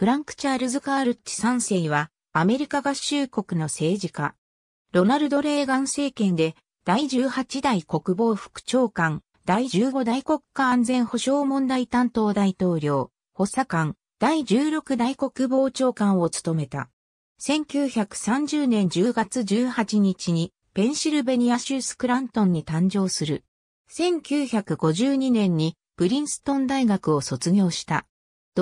フランク・チャールズ・カールッチ3世は、アメリカ合衆国の政治家。ロナルド・レーガン政権で、第18代国防副長官、第15代国家安全保障問題担当大統領、補佐官、第16代国防長官を務めた。1930年10月18日に、ペンシルベニア州スクラントンに誕生する。1952年にプリンストン大学を卒業した。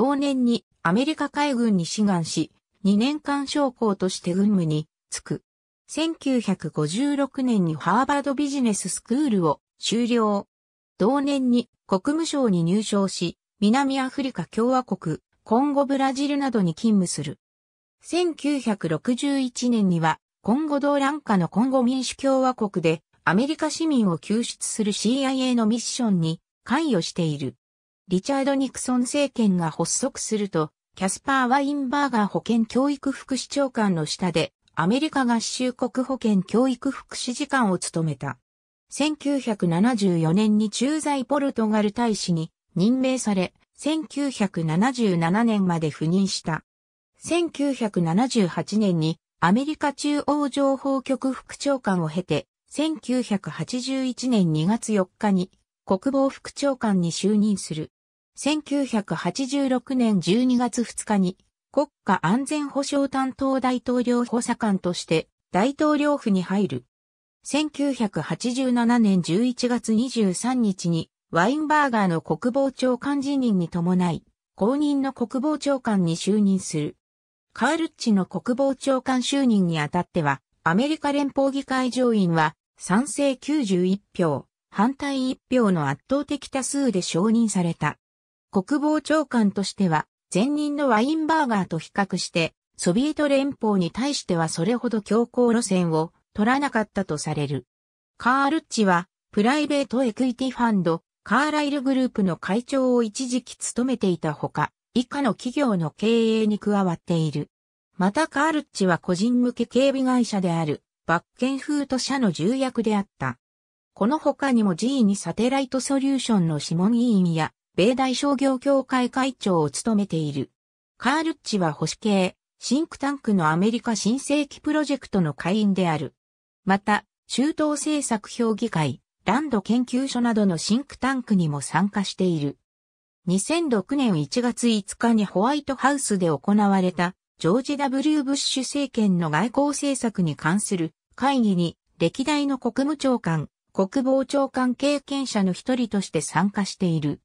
同年にアメリカ海軍に志願し、2年間将校として軍務に就く。1956年にハーバードビジネススクールを修了。同年に国務省に入省し、南アフリカ共和国、コンゴブラジルなどに勤務する。1961年には、コンゴラ乱下のコンゴ民主共和国で、アメリカ市民を救出する CIA のミッションに関与している。リチャード・ニクソン政権が発足すると、キャスパー・ワインバーガー保健教育副市長官の下で、アメリカ合衆国保健教育副市次官を務めた。1974年に駐在ポルトガル大使に任命され、1977年まで赴任した。1978年にアメリカ中央情報局副長官を経て、1981年2月4日に国防副長官に就任する。1986年12月2日に国家安全保障担当大統領補佐官として大統領府に入る。1987年11月23日にワインバーガーの国防長官辞任に伴い、公認の国防長官に就任する。カールッチの国防長官就任にあたっては、アメリカ連邦議会上院は賛成91票、反対1票の圧倒的多数で承認された。国防長官としては、前任のワインバーガーと比較して、ソビエト連邦に対してはそれほど強硬路線を取らなかったとされる。カールッチは、プライベートエクイティファンド、カーライルグループの会長を一時期務めていたほか、以下の企業の経営に加わっている。またカールッチは個人向け警備会社である、バッケンフート社の重役であった。この他にも G にサテライトソリューションの諮問委員や、米大商業協会会長を務めている。カールッチは保守系、シンクタンクのアメリカ新世紀プロジェクトの会員である。また、中東政策評議会、ランド研究所などのシンクタンクにも参加している。2006年1月5日にホワイトハウスで行われたジョージ・ W・ ブッシュ政権の外交政策に関する会議に歴代の国務長官、国防長官経験者の一人として参加している。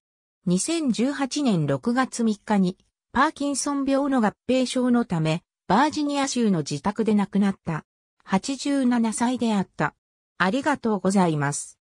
2018年6月3日に、パーキンソン病の合併症のため、バージニア州の自宅で亡くなった。87歳であった。ありがとうございます。